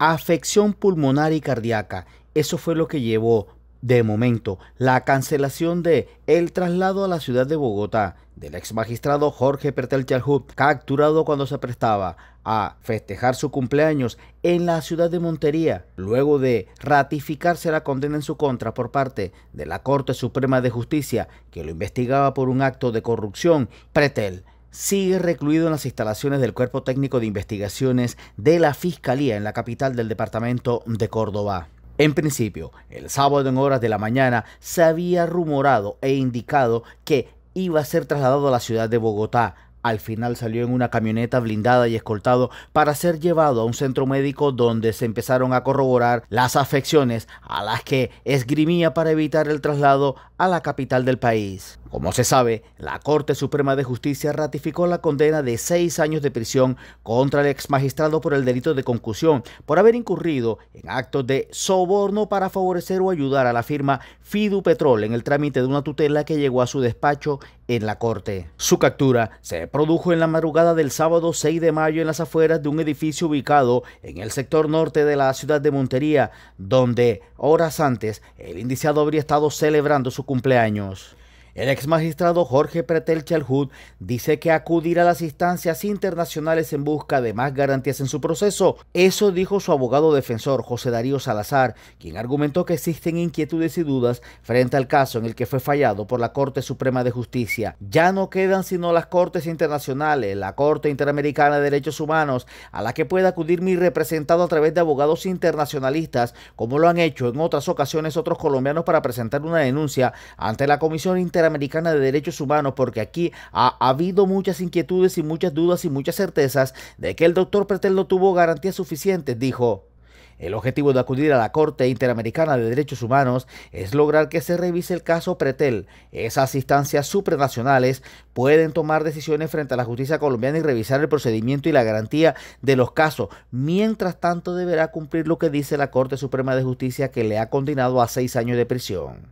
afección pulmonar y cardíaca. Eso fue lo que llevó de momento la cancelación de el traslado a la ciudad de Bogotá del ex magistrado Jorge Pretel Chalhut, capturado cuando se prestaba a festejar su cumpleaños en la ciudad de Montería, luego de ratificarse la condena en su contra por parte de la Corte Suprema de Justicia, que lo investigaba por un acto de corrupción, Pretel sigue recluido en las instalaciones del Cuerpo Técnico de Investigaciones de la Fiscalía en la capital del departamento de Córdoba. En principio, el sábado en horas de la mañana se había rumorado e indicado que iba a ser trasladado a la ciudad de Bogotá, al final salió en una camioneta blindada y escoltado para ser llevado a un centro médico donde se empezaron a corroborar las afecciones a las que esgrimía para evitar el traslado a la capital del país. Como se sabe, la Corte Suprema de Justicia ratificó la condena de seis años de prisión contra el ex magistrado por el delito de concusión por haber incurrido en actos de soborno para favorecer o ayudar a la firma Fidu Petrol en el trámite de una tutela que llegó a su despacho en la corte. Su captura se produjo en la madrugada del sábado 6 de mayo en las afueras de un edificio ubicado en el sector norte de la ciudad de Montería, donde horas antes el indiciado habría estado celebrando su cumpleaños. El ex magistrado Jorge Pretel Chalhud dice que acudir a las instancias internacionales en busca de más garantías en su proceso. Eso dijo su abogado defensor José Darío Salazar, quien argumentó que existen inquietudes y dudas frente al caso en el que fue fallado por la Corte Suprema de Justicia. Ya no quedan sino las Cortes Internacionales, la Corte Interamericana de Derechos Humanos, a la que puede acudir mi representado a través de abogados internacionalistas, como lo han hecho en otras ocasiones otros colombianos para presentar una denuncia ante la Comisión Internacional Interamericana de Derechos Humanos, porque aquí ha, habido muchas inquietudes y muchas dudas y muchas certezas de que el doctor Pretel no tuvo garantías suficientes, dijo. El objetivo de acudir a la Corte Interamericana de Derechos Humanos es lograr que se revise el caso Pretel. Esas instancias supranacionales pueden tomar decisiones frente a la justicia colombiana y revisar el procedimiento y la garantía de los casos. Mientras tanto, deberá cumplir lo que dice la Corte Suprema de Justicia que le ha condenado a seis años de prisión.